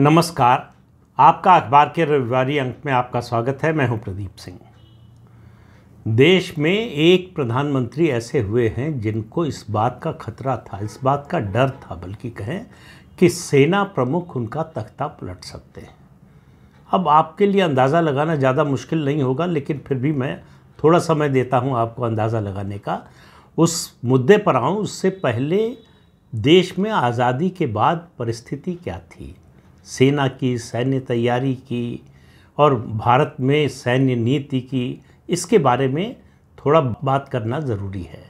नमस्कार आपका अखबार के रविवार अंक में आपका स्वागत है मैं हूं प्रदीप सिंह देश में एक प्रधानमंत्री ऐसे हुए हैं जिनको इस बात का खतरा था इस बात का डर था बल्कि कहें कि सेना प्रमुख उनका तख्ता पलट सकते हैं अब आपके लिए अंदाज़ा लगाना ज़्यादा मुश्किल नहीं होगा लेकिन फिर भी मैं थोड़ा समय देता हूं आपको अंदाज़ा लगाने का उस मुद्दे पर आऊं उससे पहले देश में आज़ादी के बाद परिस्थिति क्या थी सेना की सैन्य तैयारी की और भारत में सैन्य नीति की इसके बारे में थोड़ा बात करना ज़रूरी है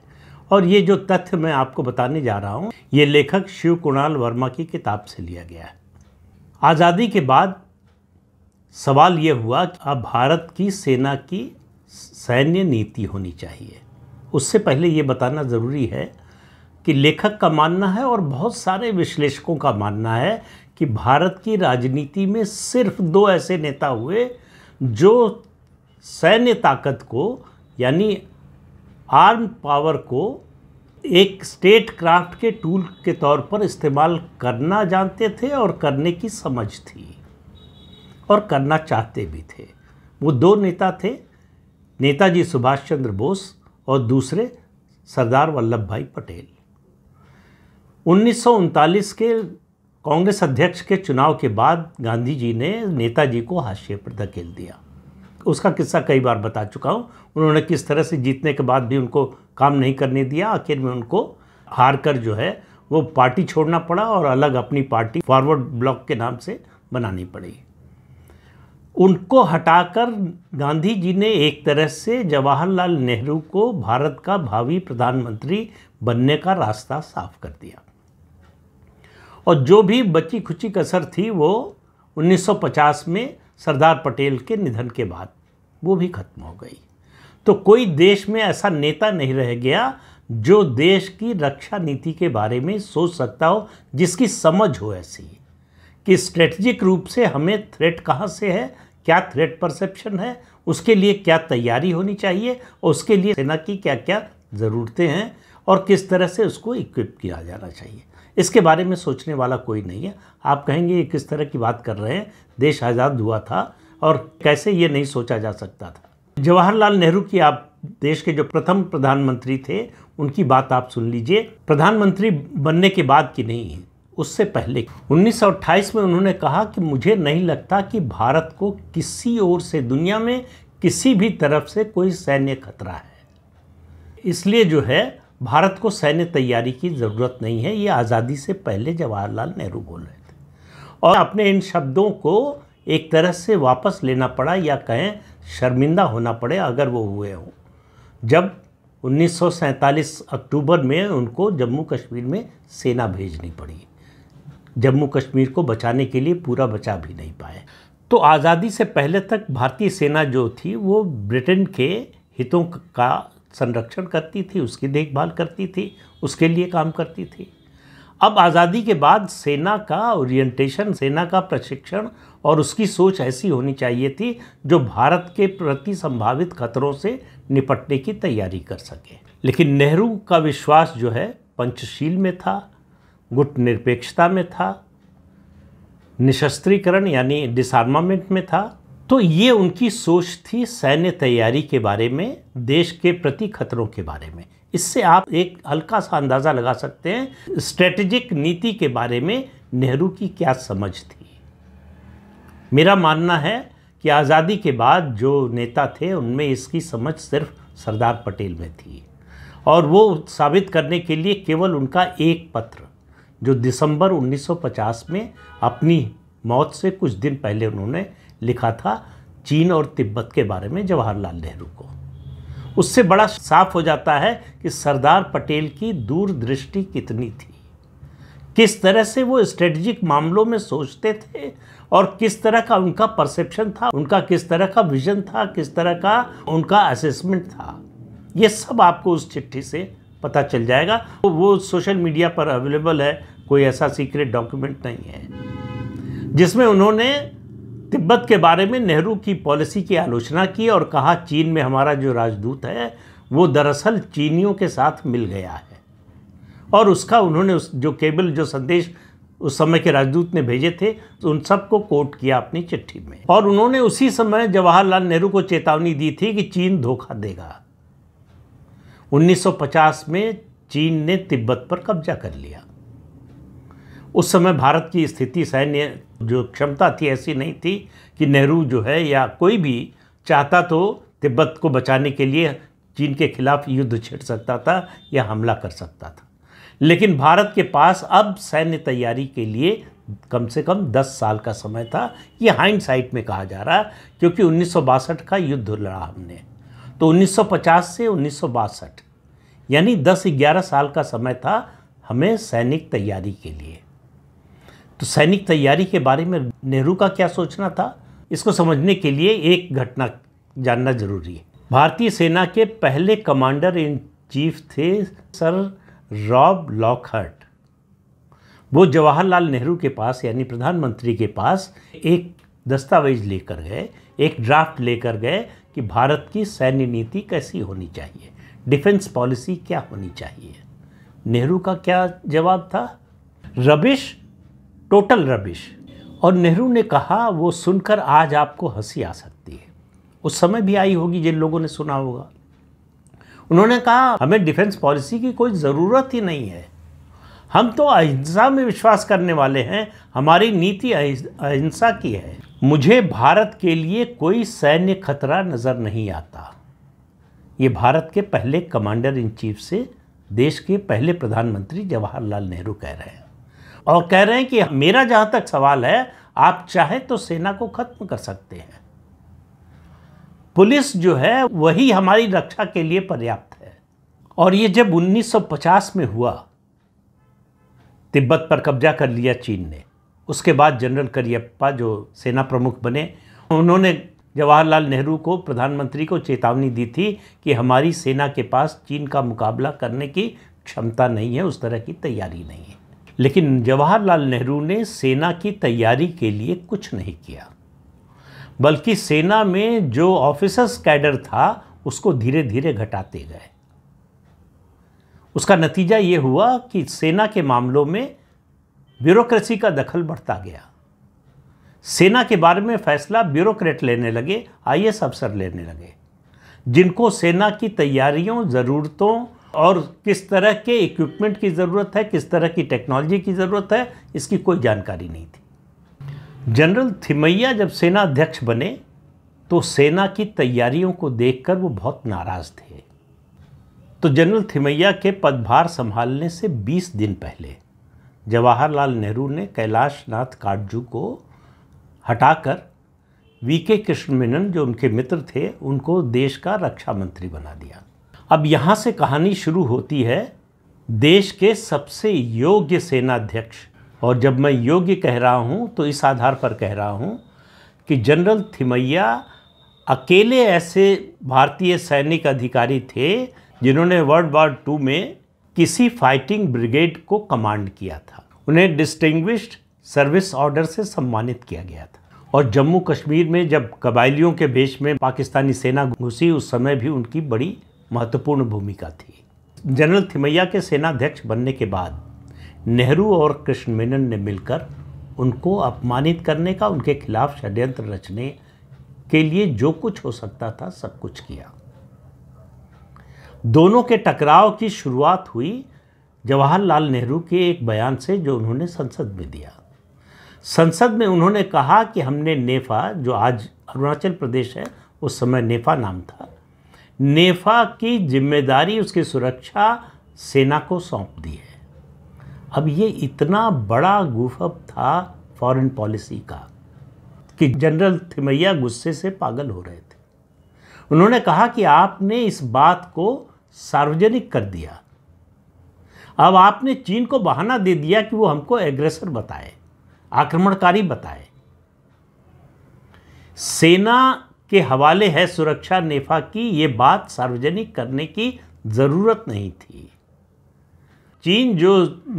और ये जो तथ्य मैं आपको बताने जा रहा हूँ ये लेखक शिव कुणाल वर्मा की किताब से लिया गया है आज़ादी के बाद सवाल ये हुआ कि अब भारत की सेना की सैन्य नीति होनी चाहिए उससे पहले ये बताना ज़रूरी है कि लेखक का मानना है और बहुत सारे विश्लेषकों का मानना है कि भारत की राजनीति में सिर्फ दो ऐसे नेता हुए जो सैन्य ताकत को यानी आर्म पावर को एक स्टेट क्राफ्ट के टूल के तौर पर इस्तेमाल करना जानते थे और करने की समझ थी और करना चाहते भी थे वो दो नेता थे नेताजी सुभाष चंद्र बोस और दूसरे सरदार वल्लभ भाई पटेल उन्नीस के कांग्रेस अध्यक्ष के चुनाव के बाद गांधी जी ने नेताजी को हाशिए पर धकेल दिया उसका किस्सा कई बार बता चुका हूँ उन्होंने किस तरह से जीतने के बाद भी उनको काम नहीं करने दिया आखिर में उनको हार कर जो है वो पार्टी छोड़ना पड़ा और अलग अपनी पार्टी फॉरवर्ड ब्लॉक के नाम से बनानी पड़ी उनको हटाकर गांधी जी ने एक तरह से जवाहरलाल नेहरू को भारत का भावी प्रधानमंत्री बनने का रास्ता साफ कर दिया और जो भी बची खुची कसर थी वो 1950 में सरदार पटेल के निधन के बाद वो भी खत्म हो गई तो कोई देश में ऐसा नेता नहीं रह गया जो देश की रक्षा नीति के बारे में सोच सकता हो जिसकी समझ हो ऐसी कि स्ट्रेटजिक रूप से हमें थ्रेट कहाँ से है क्या थ्रेट परसेप्शन है उसके लिए क्या तैयारी होनी चाहिए और उसके लिए सेना की क्या क्या ज़रूरतें हैं और किस तरह से उसको इक्विप किया जाना चाहिए इसके बारे में सोचने वाला कोई नहीं है आप कहेंगे ये किस तरह की बात कर रहे हैं देश आज़ाद हुआ था और कैसे ये नहीं सोचा जा सकता था जवाहरलाल नेहरू की आप देश के जो प्रथम प्रधानमंत्री थे उनकी बात आप सुन लीजिए प्रधानमंत्री बनने के बाद की नहीं है उससे पहले 1928 में उन्होंने कहा कि मुझे नहीं लगता कि भारत को किसी ओर से दुनिया में किसी भी तरफ से कोई सैन्य खतरा है इसलिए जो है भारत को सैन्य तैयारी की ज़रूरत नहीं है ये आज़ादी से पहले जवाहरलाल नेहरू बोल रहे थे और अपने इन शब्दों को एक तरह से वापस लेना पड़ा या कहें शर्मिंदा होना पड़े अगर वो हुए हों जब 1947 अक्टूबर में उनको जम्मू कश्मीर में सेना भेजनी पड़ी जम्मू कश्मीर को बचाने के लिए पूरा बचा भी नहीं पाए तो आज़ादी से पहले तक भारतीय सेना जो थी वो ब्रिटेन के हितों का संरक्षण करती थी उसकी देखभाल करती थी उसके लिए काम करती थी अब आज़ादी के बाद सेना का ओरिएंटेशन सेना का प्रशिक्षण और उसकी सोच ऐसी होनी चाहिए थी जो भारत के प्रति संभावित खतरों से निपटने की तैयारी कर सके लेकिन नेहरू का विश्वास जो है पंचशील में था गुट निरपेक्षता में था निशस्त्रीकरण यानी डिसआर्मामेंट में था तो ये उनकी सोच थी सैन्य तैयारी के बारे में देश के प्रति खतरों के बारे में इससे आप एक हल्का सा अंदाज़ा लगा सकते हैं स्ट्रेटेजिक नीति के बारे में नेहरू की क्या समझ थी मेरा मानना है कि आज़ादी के बाद जो नेता थे उनमें इसकी समझ सिर्फ सरदार पटेल में थी और वो साबित करने के लिए केवल उनका एक पत्र जो दिसंबर 1950 में अपनी मौत से कुछ दिन पहले उन्होंने लिखा था चीन और तिब्बत के बारे में जवाहरलाल नेहरू को उससे बड़ा साफ हो जाता है कि सरदार पटेल की दूरदृष्टि कितनी थी किस तरह से वो स्ट्रेटजिक मामलों में सोचते थे और किस तरह का उनका परसेप्शन था उनका किस तरह का विजन था किस तरह का उनका असेसमेंट था ये सब आपको उस चिट्ठी से पता चल जाएगा तो वो सोशल मीडिया पर अवेलेबल है कोई ऐसा सीक्रेट डॉक्यूमेंट नहीं है जिसमें उन्होंने तिब्बत के बारे में नेहरू की पॉलिसी की आलोचना की और कहा चीन में हमारा जो राजदूत है वो दरअसल चीनियों के साथ मिल गया है और उसका उन्होंने उस जो केबल जो संदेश उस समय के राजदूत ने भेजे थे तो उन सबको कोट किया अपनी चिट्ठी में और उन्होंने उसी समय जवाहरलाल नेहरू को चेतावनी दी थी कि चीन धोखा देगा 1950 में चीन ने तिब्बत पर कब्जा कर लिया उस समय भारत की स्थिति सैन्य जो क्षमता थी ऐसी नहीं थी कि नेहरू जो है या कोई भी चाहता तो तिब्बत को बचाने के लिए चीन के खिलाफ युद्ध छेड़ सकता था या हमला कर सकता था लेकिन भारत के पास अब सैन्य तैयारी के लिए कम से कम 10 साल का समय था ये हाइंड साइट में कहा जा रहा है क्योंकि उन्नीस का युद्ध लड़ा हमने तो 1950 से उन्नीस यानी 10-11 साल का समय था हमें सैनिक तैयारी के लिए तो सैनिक तैयारी के बारे में नेहरू का क्या सोचना था इसको समझने के लिए एक घटना जानना जरूरी है भारतीय सेना के पहले कमांडर इन चीफ थे सर रॉब लॉकहार्ट वो जवाहरलाल नेहरू के पास यानी प्रधानमंत्री के पास एक दस्तावेज लेकर गए एक ड्राफ्ट लेकर गए कि भारत की सैन्य नीति कैसी होनी चाहिए डिफेंस पॉलिसी क्या होनी चाहिए नेहरू का क्या जवाब था रबिश टोटल रबिश और नेहरू ने कहा वो सुनकर आज आपको हंसी आ सकती है उस समय भी आई होगी जिन लोगों ने सुना होगा उन्होंने कहा हमें डिफेंस पॉलिसी की कोई ज़रूरत ही नहीं है हम तो अहिंसा में विश्वास करने वाले हैं हमारी नीति अहिंसा की है मुझे भारत के लिए कोई सैन्य खतरा नज़र नहीं आता ये भारत के पहले कमांडर इन चीफ से देश के पहले प्रधानमंत्री जवाहरलाल नेहरू कह रहे हैं और कह रहे हैं कि मेरा जहां तक सवाल है आप चाहे तो सेना को खत्म कर सकते हैं पुलिस जो है वही हमारी रक्षा के लिए पर्याप्त है और ये जब 1950 में हुआ तिब्बत पर कब्जा कर लिया चीन ने उसके बाद जनरल करियप्पा जो सेना प्रमुख बने उन्होंने जवाहरलाल नेहरू को प्रधानमंत्री को चेतावनी दी थी कि हमारी सेना के पास चीन का मुकाबला करने की क्षमता नहीं है उस तरह की तैयारी नहीं है लेकिन जवाहरलाल नेहरू ने सेना की तैयारी के लिए कुछ नहीं किया बल्कि सेना में जो ऑफिसर्स कैडर था उसको धीरे धीरे घटाते गए उसका नतीजा ये हुआ कि सेना के मामलों में ब्यूरोक्रेसी का दखल बढ़ता गया सेना के बारे में फैसला ब्यूरोक्रेट लेने लगे आई अफसर लेने लगे जिनको सेना की तैयारियों ज़रूरतों और किस तरह के इक्विपमेंट की ज़रूरत है किस तरह की टेक्नोलॉजी की ज़रूरत है इसकी कोई जानकारी नहीं थी जनरल थिमैया जब सेना अध्यक्ष बने तो सेना की तैयारियों को देखकर वो बहुत नाराज़ थे तो जनरल थिमैया के पदभार संभालने से 20 दिन पहले जवाहरलाल नेहरू ने कैलाश नाथ काटजू को हटाकर वी के कृष्ण मेनन जो उनके मित्र थे उनको देश का रक्षा मंत्री बना दिया अब यहाँ से कहानी शुरू होती है देश के सबसे योग्य सेनाध्यक्ष और जब मैं योग्य कह रहा हूँ तो इस आधार पर कह रहा हूँ कि जनरल थिमैया अकेले ऐसे भारतीय सैनिक अधिकारी थे जिन्होंने वर्ल्ड वार टू में किसी फाइटिंग ब्रिगेड को कमांड किया था उन्हें डिस्टिंग्विश्ड सर्विस ऑर्डर से सम्मानित किया गया था और जम्मू कश्मीर में जब कबायलियों के बेच में पाकिस्तानी सेना घुसी उस समय भी उनकी बड़ी महत्वपूर्ण भूमिका थी जनरल थिमैया के सेनाध्यक्ष बनने के बाद नेहरू और कृष्ण मेनन ने मिलकर उनको अपमानित करने का उनके खिलाफ षड्यंत्र रचने के लिए जो कुछ हो सकता था सब कुछ किया दोनों के टकराव की शुरुआत हुई जवाहरलाल नेहरू के एक बयान से जो उन्होंने संसद में दिया संसद में उन्होंने कहा कि हमने नेफा जो आज अरुणाचल प्रदेश है उस समय नेफा नाम था नेफा की जिम्मेदारी उसकी सुरक्षा सेना को सौंप दी है अब ये इतना बड़ा गुफअप था फॉरेन पॉलिसी का कि जनरल थिमैया गुस्से से पागल हो रहे थे उन्होंने कहा कि आपने इस बात को सार्वजनिक कर दिया अब आपने चीन को बहाना दे दिया कि वो हमको एग्रेसर बताए आक्रमणकारी बताए सेना के हवाले है सुरक्षा नेफा की ये बात सार्वजनिक करने की ज़रूरत नहीं थी चीन जो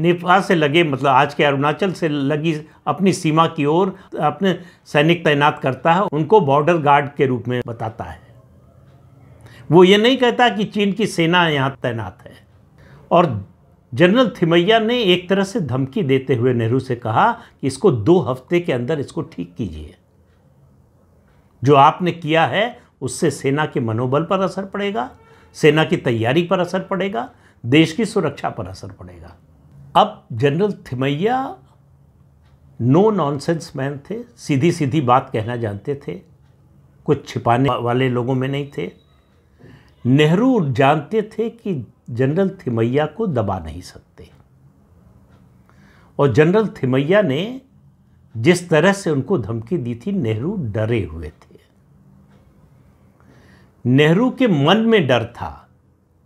नेपाल से लगे मतलब आज के अरुणाचल से लगी अपनी सीमा की ओर अपने सैनिक तैनात करता है उनको बॉर्डर गार्ड के रूप में बताता है वो ये नहीं कहता कि चीन की सेना यहाँ तैनात है और जनरल थिमैया ने एक तरह से धमकी देते हुए नेहरू से कहा कि इसको दो हफ्ते के अंदर इसको ठीक कीजिए जो आपने किया है उससे सेना के मनोबल पर असर पड़ेगा सेना की तैयारी पर असर पड़ेगा देश की सुरक्षा पर असर पड़ेगा अब general Thimayya no nonsense man थे सीधी सीधी बात कहना जानते थे कुछ छिपाने वाले लोगों में नहीं थे नेहरू जानते थे कि जनरल थिमैया को दबा नहीं सकते और जनरल थिमैया ने जिस तरह से उनको धमकी दी थी नेहरू डरे हुए थे नेहरू के मन में डर था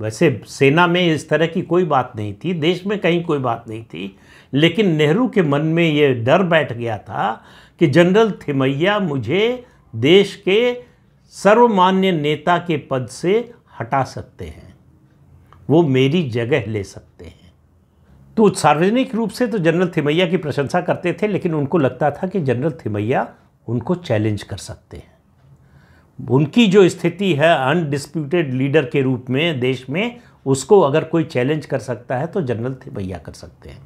वैसे सेना में इस तरह की कोई बात नहीं थी देश में कहीं कोई बात नहीं थी लेकिन नेहरू के मन में ये डर बैठ गया था कि जनरल थिमैया मुझे देश के सर्वमान्य नेता के पद से हटा सकते हैं वो मेरी जगह ले सकते हैं तो सार्वजनिक रूप से तो जनरल थिमैया की प्रशंसा करते थे लेकिन उनको लगता था कि जनरल थिमैया उनको चैलेंज कर सकते हैं उनकी जो स्थिति है अनडिस्प्यूटेड लीडर के रूप में देश में उसको अगर कोई चैलेंज कर सकता है तो जनरल थिमैया कर सकते हैं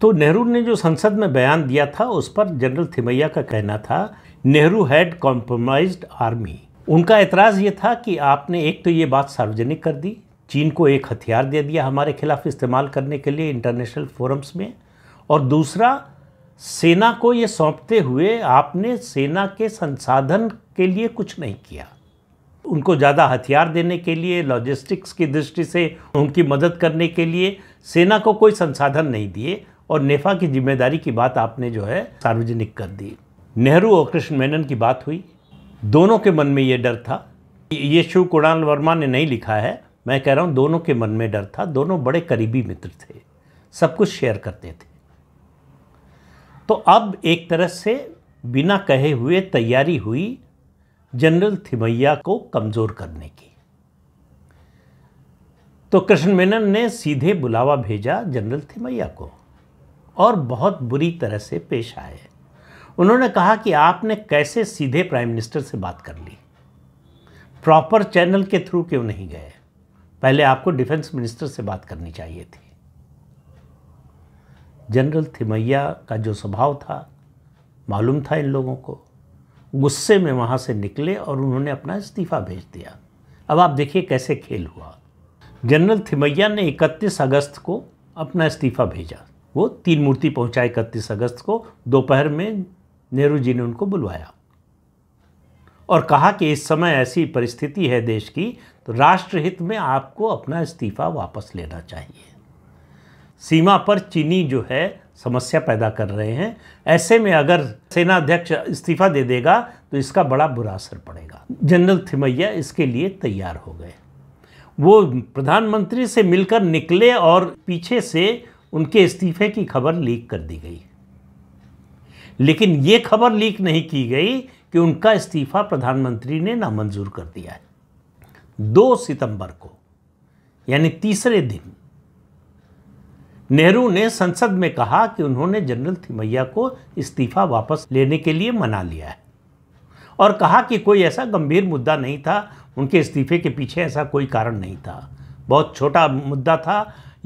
तो नेहरू ने जो संसद में बयान दिया था उस पर जनरल थिमैया का कहना था नेहरू हैड कॉम्प्रोमाइज आर्मी उनका एतराज़ ये था कि आपने एक तो ये बात सार्वजनिक कर दी चीन को एक हथियार दे दिया हमारे खिलाफ इस्तेमाल करने के लिए इंटरनेशनल फोरम्स में और दूसरा सेना को ये सौंपते हुए आपने सेना के संसाधन के लिए कुछ नहीं किया उनको ज़्यादा हथियार देने के लिए लॉजिस्टिक्स की दृष्टि से उनकी मदद करने के लिए सेना को कोई संसाधन नहीं दिए और नेफा की जिम्मेदारी की बात आपने जो है सार्वजनिक कर दी नेहरू और कृष्ण मेनन की बात हुई दोनों के मन में ये डर था ये शिव कुणाल वर्मा ने नहीं लिखा है मैं कह रहा हूँ दोनों के मन में डर था दोनों बड़े करीबी मित्र थे सब कुछ शेयर करते थे तो अब एक तरह से बिना कहे हुए तैयारी हुई जनरल थिमैया को कमज़ोर करने की तो कृष्ण मेनन ने सीधे बुलावा भेजा जनरल थिमैया को और बहुत बुरी तरह से पेश आए उन्होंने कहा कि आपने कैसे सीधे प्राइम मिनिस्टर से बात कर ली प्रॉपर चैनल के थ्रू क्यों नहीं गए पहले आपको डिफेंस मिनिस्टर से बात करनी चाहिए थी जनरल थिमैया का जो स्वभाव था मालूम था इन लोगों को गुस्से में वहाँ से निकले और उन्होंने अपना इस्तीफा भेज दिया अब आप देखिए कैसे खेल हुआ जनरल थिमैया ने 31 अगस्त को अपना इस्तीफा भेजा वो तीन मूर्ति पहुँचा इकतीस अगस्त को दोपहर में नेहरू जी ने उनको बुलवाया और कहा कि इस समय ऐसी परिस्थिति है देश की तो राष्ट्रहित में आपको अपना इस्तीफा वापस लेना चाहिए सीमा पर चीनी जो है समस्या पैदा कर रहे हैं ऐसे में अगर सेना अध्यक्ष इस्तीफा दे देगा तो इसका बड़ा बुरा असर पड़ेगा जनरल थिमैया इसके लिए तैयार हो गए वो प्रधानमंत्री से मिलकर निकले और पीछे से उनके इस्तीफे की खबर लीक कर दी गई लेकिन ये खबर लीक नहीं की गई कि उनका इस्तीफा प्रधानमंत्री ने नामंजूर कर दिया है दो सितंबर को यानी तीसरे दिन नेहरू ने संसद में कहा कि उन्होंने जनरल थिमैया को इस्तीफा वापस लेने के लिए मना लिया है और कहा कि कोई ऐसा गंभीर मुद्दा नहीं था उनके इस्तीफे के पीछे ऐसा कोई कारण नहीं था बहुत छोटा मुद्दा था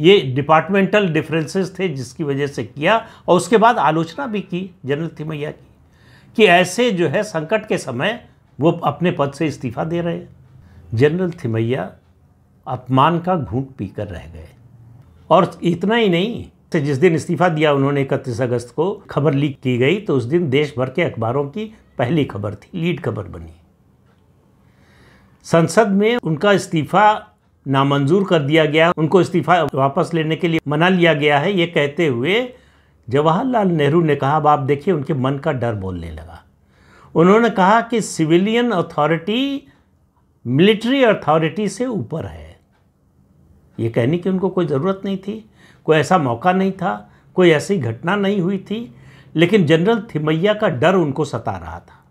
ये डिपार्टमेंटल डिफरेंसेस थे जिसकी वजह से किया और उसके बाद आलोचना भी की जनरल थिमैया की कि ऐसे जो है संकट के समय वो अपने पद से इस्तीफा दे रहे हैं जनरल थिमैया अपमान का घूंट पीकर रह गए और इतना ही नहीं से जिस दिन इस्तीफा दिया उन्होंने इकतीस अगस्त को खबर लीक की गई तो उस दिन देश भर के अखबारों की पहली खबर थी लीड खबर बनी संसद में उनका इस्तीफा नामंजूर कर दिया गया उनको इस्तीफा वापस लेने के लिए मना लिया गया है ये कहते हुए जवाहरलाल नेहरू ने कहा अब आप देखिए उनके मन का डर बोलने लगा उन्होंने कहा कि सिविलियन अथॉरिटी मिलिट्री अथॉरिटी से ऊपर है ये कहने की उनको कोई ज़रूरत नहीं थी कोई ऐसा मौका नहीं था कोई ऐसी घटना नहीं हुई थी लेकिन जनरल थिमैया का डर उनको सता रहा था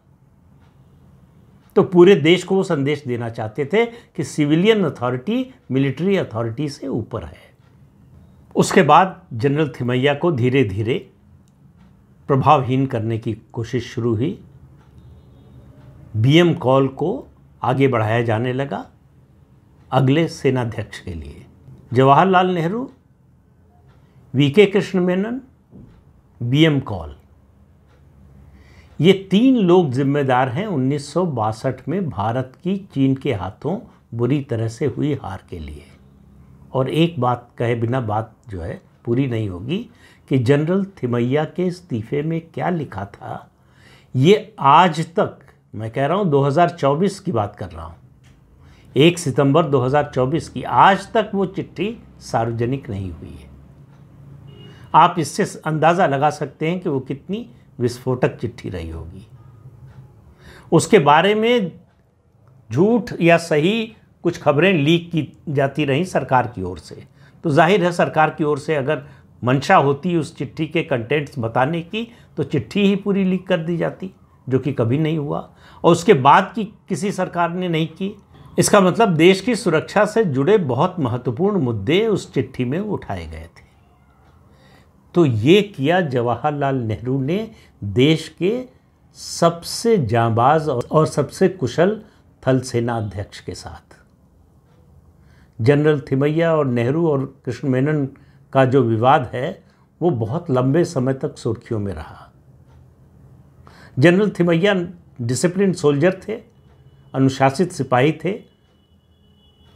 तो पूरे देश को वो संदेश देना चाहते थे कि सिविलियन अथॉरिटी मिलिट्री अथॉरिटी से ऊपर है उसके बाद जनरल थिमैया को धीरे धीरे प्रभावहीन करने की कोशिश शुरू हुई बीएम कॉल को आगे बढ़ाया जाने लगा अगले सेनाध्यक्ष के लिए Jawaharlal Nehru V K Krishna Menon B M Kaul ये तीन लोग जिम्मेदार हैं उन्नीस में भारत की चीन के हाथों बुरी तरह से हुई हार के लिए और एक बात कहे बिना बात जो है पूरी नहीं होगी कि जनरल थिमैया के इस्तीफे में क्या लिखा था ये आज तक मैं कह रहा हूँ 2024 की बात कर रहा हूँ एक सितंबर 2024 की आज तक वो चिट्ठी सार्वजनिक नहीं हुई है आप इससे अंदाज़ा लगा सकते हैं कि वो कितनी विस्फोटक चिट्ठी रही होगी उसके बारे में झूठ या सही कुछ खबरें लीक की जाती रहीं सरकार की ओर से तो जाहिर है सरकार की ओर से अगर मंशा होती उस चिट्ठी के कंटेंट्स बताने की तो चिट्ठी ही पूरी लीक कर दी जाती जो कि कभी नहीं हुआ और उसके बाद की किसी सरकार ने नहीं की इसका मतलब देश की सुरक्षा से जुड़े बहुत महत्वपूर्ण मुद्दे उस चिट्ठी में उठाए गए थे तो ये किया जवाहरलाल नेहरू ने देश के सबसे जांबाज और सबसे कुशल थल सेना अध्यक्ष के साथ जनरल थिमैया और नेहरू और कृष्ण मेनन का जो विवाद है वो बहुत लंबे समय तक सुर्खियों में रहा जनरल थिमैया डिसिप्लिन सोल्जर थे अनुशासित सिपाही थे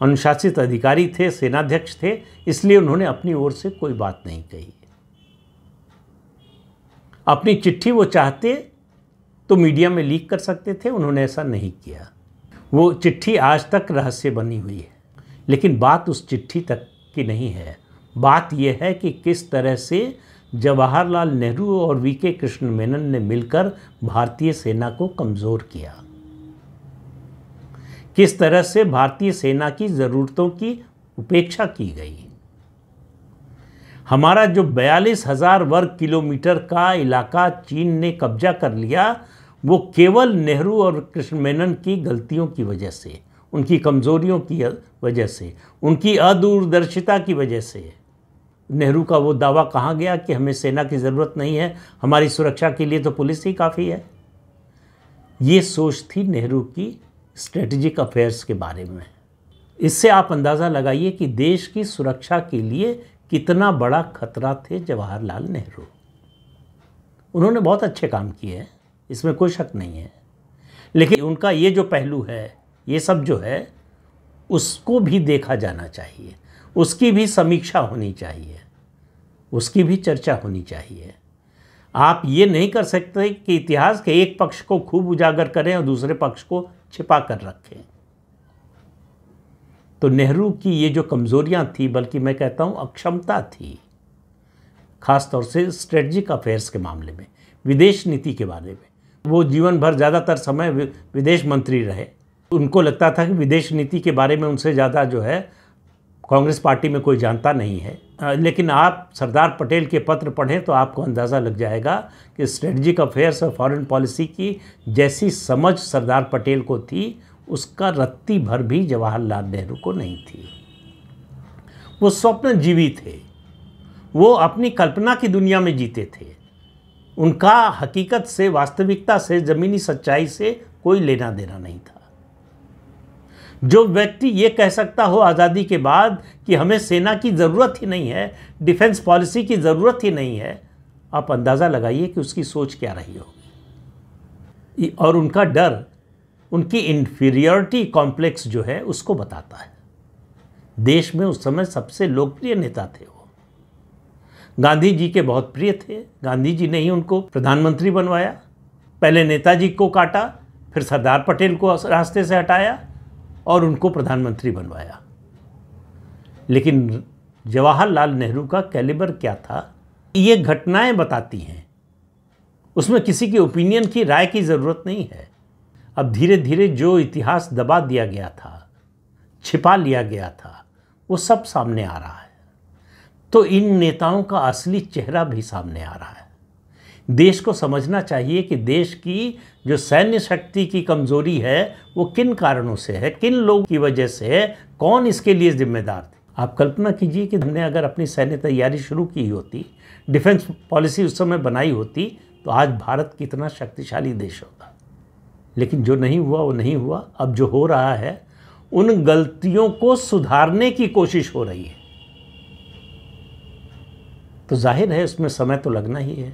अनुशासित अधिकारी थे सेनाध्यक्ष थे इसलिए उन्होंने अपनी ओर से कोई बात नहीं कही अपनी चिट्ठी वो चाहते तो मीडिया में लीक कर सकते थे उन्होंने ऐसा नहीं किया वो चिट्ठी आज तक रहस्य बनी हुई है लेकिन बात उस चिट्ठी तक की नहीं है बात यह है कि किस तरह से जवाहरलाल नेहरू और वी के कृष्ण मेनन ने मिलकर भारतीय सेना को कमज़ोर किया किस तरह से भारतीय सेना की ज़रूरतों की उपेक्षा की गई हमारा जो बयालीस हज़ार वर्ग किलोमीटर का इलाका चीन ने कब्जा कर लिया वो केवल नेहरू और कृष्ण मेनन की गलतियों की वजह से उनकी कमज़ोरियों की वजह से उनकी अदूरदर्शिता की वजह से नेहरू का वो दावा कहाँ गया कि हमें सेना की ज़रूरत नहीं है हमारी सुरक्षा के लिए तो पुलिस ही काफ़ी है ये सोच थी नेहरू की स्ट्रेटजिक अफेयर्स के बारे में इससे आप अंदाज़ा लगाइए कि देश की सुरक्षा के लिए कितना बड़ा खतरा थे जवाहरलाल नेहरू उन्होंने बहुत अच्छे काम किए हैं इसमें कोई शक नहीं है लेकिन उनका ये जो पहलू है ये सब जो है उसको भी देखा जाना चाहिए उसकी भी समीक्षा होनी चाहिए उसकी भी चर्चा होनी चाहिए आप ये नहीं कर सकते कि इतिहास के एक पक्ष को खूब उजागर करें और दूसरे पक्ष को छिपा कर रखें तो नेहरू की ये जो कमज़ोरियाँ थी बल्कि मैं कहता हूँ अक्षमता थी ख़ास तौर से स्ट्रेटजिक अफेयर्स के मामले में विदेश नीति के बारे में वो जीवन भर ज़्यादातर समय विदेश मंत्री रहे उनको लगता था कि विदेश नीति के बारे में उनसे ज़्यादा जो है कांग्रेस पार्टी में कोई जानता नहीं है लेकिन आप सरदार पटेल के पत्र पढ़ें तो आपको अंदाज़ा लग जाएगा कि स्ट्रेटजिक अफेयर्स और फॉरेन पॉलिसी की जैसी समझ सरदार पटेल को थी उसका रत्ती भर भी जवाहरलाल नेहरू को नहीं थी वो स्वप्न जीवी थे वो अपनी कल्पना की दुनिया में जीते थे उनका हकीकत से वास्तविकता से ज़मीनी सच्चाई से कोई लेना देना नहीं था जो व्यक्ति ये कह सकता हो आज़ादी के बाद कि हमें सेना की ज़रूरत ही नहीं है डिफेंस पॉलिसी की ज़रूरत ही नहीं है आप अंदाज़ा लगाइए कि उसकी सोच क्या रही होगी और उनका डर उनकी इन्फीरियरिटी कॉम्प्लेक्स जो है उसको बताता है देश में उस समय सबसे लोकप्रिय नेता थे वो गांधी जी के बहुत प्रिय थे गांधी जी ने ही उनको प्रधानमंत्री बनवाया पहले नेताजी को काटा फिर सरदार पटेल को रास्ते से हटाया और उनको प्रधानमंत्री बनवाया लेकिन जवाहरलाल नेहरू का कैलिबर क्या था ये घटनाएं बताती हैं उसमें किसी के ओपिनियन की राय की ज़रूरत नहीं है अब धीरे धीरे जो इतिहास दबा दिया गया था छिपा लिया गया था वो सब सामने आ रहा है तो इन नेताओं का असली चेहरा भी सामने आ रहा है देश को समझना चाहिए कि देश की जो सैन्य शक्ति की कमज़ोरी है वो किन कारणों से है किन लोगों की वजह से है कौन इसके लिए जिम्मेदार थे आप कल्पना कीजिए कि हमने अगर अपनी सैन्य तैयारी शुरू की होती डिफेंस पॉलिसी उस समय बनाई होती तो आज भारत कितना शक्तिशाली देश होता लेकिन जो नहीं हुआ वो नहीं हुआ अब जो हो रहा है उन गलतियों को सुधारने की कोशिश हो रही है तो जाहिर है उसमें समय तो लगना ही है